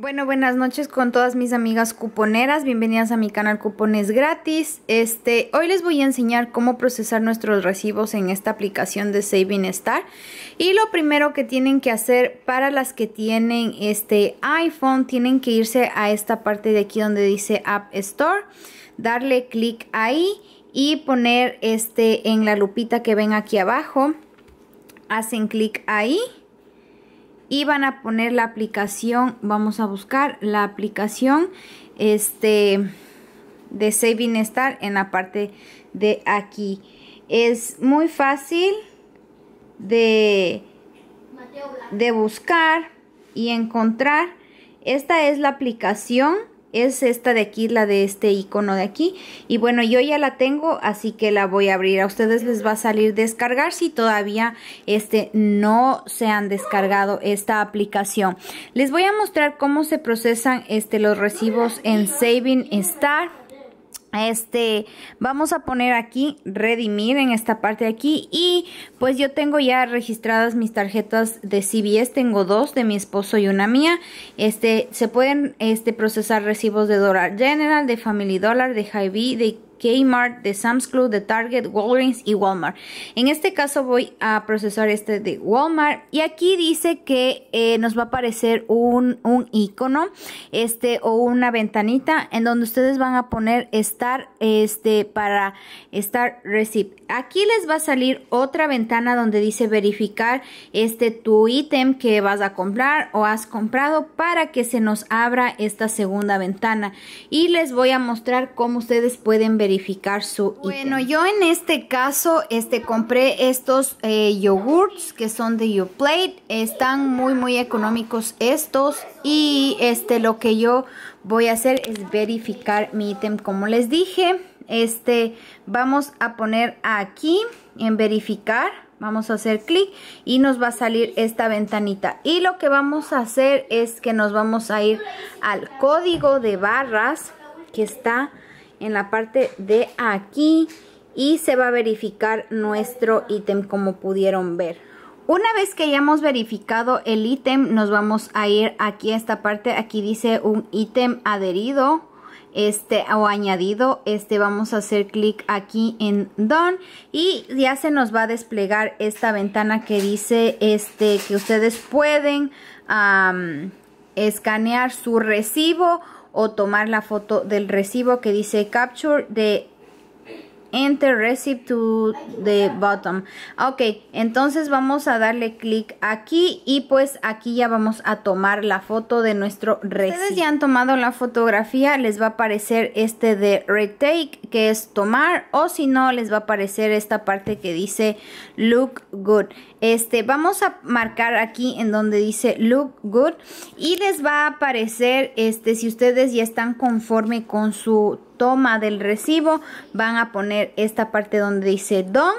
Bueno, buenas noches con todas mis amigas cuponeras, bienvenidas a mi canal Cupones Gratis. Este, hoy les voy a enseñar cómo procesar nuestros recibos en esta aplicación de Saving Star. Y lo primero que tienen que hacer para las que tienen este iPhone, tienen que irse a esta parte de aquí donde dice App Store, darle clic ahí y poner este en la lupita que ven aquí abajo. Hacen clic ahí y van a poner la aplicación, vamos a buscar la aplicación este, de Saving Star en la parte de aquí. Es muy fácil de, de buscar y encontrar. Esta es la aplicación es esta de aquí, la de este icono de aquí. Y bueno, yo ya la tengo, así que la voy a abrir. A ustedes les va a salir descargar si todavía este, no se han descargado esta aplicación. Les voy a mostrar cómo se procesan este, los recibos en Saving Star. Este, vamos a poner aquí redimir en esta parte de aquí y pues yo tengo ya registradas mis tarjetas de CBS, tengo dos de mi esposo y una mía. Este, se pueden este, procesar recibos de Dollar General, de Family Dollar, de Hy-Vee, de Kmart, de Sam's Club, de Target, Walgreens y Walmart. En este caso voy a procesar este de Walmart y aquí dice que eh, nos va a aparecer un, icono este, o una ventanita en donde ustedes van a poner estar este, para estar receipt. Aquí les va a salir otra ventana donde dice verificar este tu ítem que vas a comprar o has comprado para que se nos abra esta segunda ventana y les voy a mostrar cómo ustedes pueden verificar verificar su Bueno, yo en este caso este, compré estos eh, yogurts que son de plate Están muy, muy económicos estos. Y este, lo que yo voy a hacer es verificar mi ítem como les dije. Este, vamos a poner aquí en verificar vamos a hacer clic y nos va a salir esta ventanita y lo que vamos a hacer es que nos vamos a ir al código de barras que está en la parte de aquí y se va a verificar nuestro ítem como pudieron ver. Una vez que hayamos verificado el ítem, nos vamos a ir aquí a esta parte. Aquí dice un ítem adherido este o añadido este vamos a hacer clic aquí en don y ya se nos va a desplegar esta ventana que dice este que ustedes pueden escanear su recibo o tomar la foto del recibo que dice capture de enter receipt to the bottom. Ok, entonces vamos a darle clic aquí y pues aquí ya vamos a tomar la foto de nuestro receipt. Ustedes ya han tomado la fotografía, les va a aparecer este de retake que es tomar o si no les va a aparecer esta parte que dice look good. Este, vamos a marcar aquí en donde dice look good y les va a aparecer este si ustedes ya están conforme con su toma del recibo van a poner esta parte donde dice don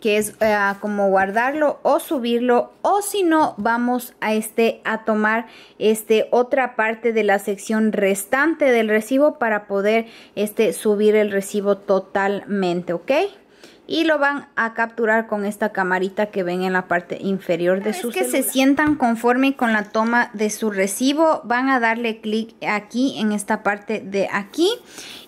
que es eh, como guardarlo o subirlo o si no vamos a este a tomar este otra parte de la sección restante del recibo para poder este subir el recibo totalmente ok y lo van a capturar con esta camarita que ven en la parte inferior de ah, su que se sientan conforme con la toma de su recibo van a darle clic aquí en esta parte de aquí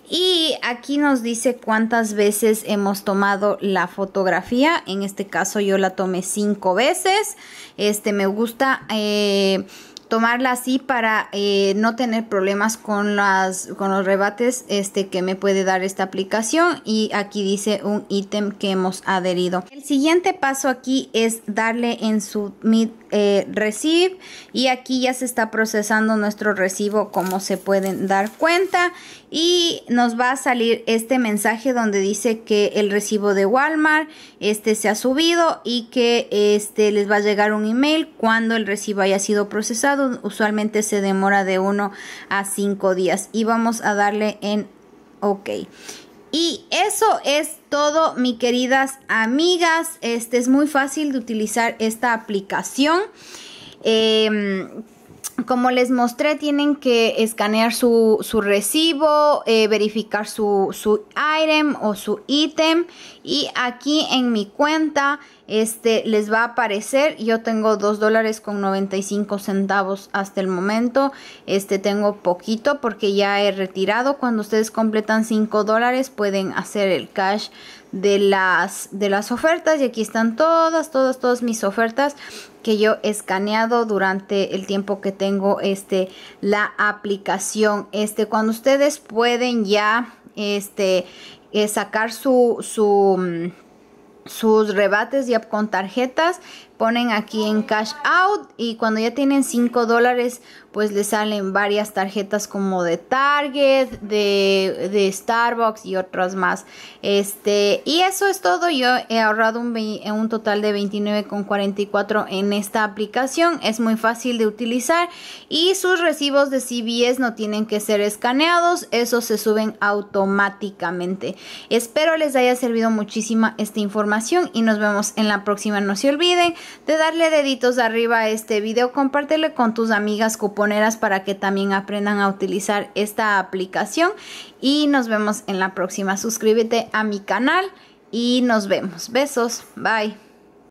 y aquí nos dice cuántas veces hemos tomado la fotografía en este caso yo la tomé cinco veces este me gusta eh, tomarla así para eh, no tener problemas con, las, con los rebates este, que me puede dar esta aplicación y aquí dice un ítem que hemos adherido. El siguiente paso aquí es darle en submit eh, y aquí ya se está procesando nuestro recibo como se pueden dar cuenta y nos va a salir este mensaje donde dice que el recibo de Walmart este se ha subido y que este les va a llegar un email cuando el recibo haya sido procesado usualmente se demora de 1 a 5 días y vamos a darle en ok y eso es todo, mis queridas amigas. Este es muy fácil de utilizar esta aplicación. Em, como les mostré, tienen que escanear su, recibo, eh, verificar su, su item o su ítem. Y aquí en mi cuenta este, les va a aparecer, yo tengo 2 dólares con 95 centavos hasta el momento. Este, tengo poquito porque ya he retirado. Cuando ustedes completan 5 dólares pueden hacer el cash de las, de las ofertas y aquí están todas, todas, todas mis ofertas que yo he escaneado durante el tiempo que tengo este, la aplicación. Este, cuando ustedes pueden ya este, eh, sacar su, su mm, sus rebates ya con tarjetas. Ponen aquí en cash out y cuando ya tienen 5 dólares pues les salen varias tarjetas como de Target, de, Starbucks y otras más. Este, y eso es todo. Yo he ahorrado un, eh, un total de 29,44 en esta aplicación. Es muy fácil de utilizar y sus recibos de CBS no tienen que ser escaneados. Esos se suben automáticamente. Espero les haya servido muchísima esta información y nos vemos en la próxima. No se olviden de darle deditos arriba a este video, compártelo con tus amigas cuponeras para que también aprendan a utilizar esta aplicación y nos vemos en la próxima. Suscríbete a mi canal y nos vemos. Besos, bye.